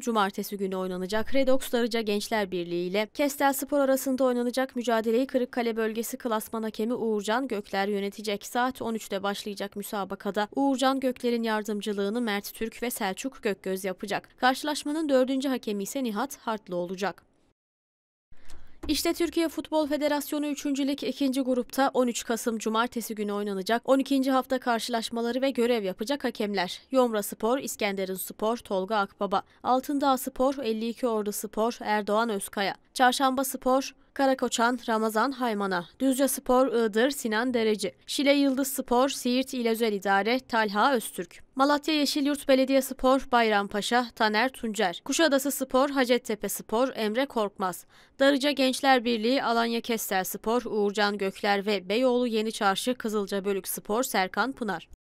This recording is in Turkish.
Cumartesi günü oynanacak Redox Darıca Gençler Birliği ile Kestel Spor arasında oynanacak mücadeleyi Kırıkkale Bölgesi Klasman Hakemi Uğurcan Gökler yönetecek. Saat 13'te başlayacak müsabakada Uğurcan Gökler'in yardımcılığını Mert Türk ve Selçuk Gökgöz yapacak. Karşılaşmanın dördüncü hakemi ise Nihat Hartlı olacak. İşte Türkiye Futbol Federasyonu 3. Lig 2. grupta 13 Kasım Cumartesi günü oynanacak 12. hafta karşılaşmaları ve görev yapacak hakemler. Yomra Spor, İskenderun Spor, Tolga Akbaba, Altındağ Spor, 52 Ordu Spor, Erdoğan Özkaya. Çarşamba Spor, Karakoçan, Ramazan Haymana, Düzce Spor, Iğdır, Sinan Dereci, Şile Yıldız Spor, Siirt İlezel İdare, Talha Öztürk, Malatya Yeşilyurt Belediye Spor, Bayrampaşa, Taner Tuncer, Kuşadası Spor, Hacettepe Spor, Emre Korkmaz, Darıca Gençler Birliği, Alanya Kestel Spor, Uğurcan Gökler ve Beyoğlu Yeni Çarşı Kızılca Bölük Spor, Serkan Pınar.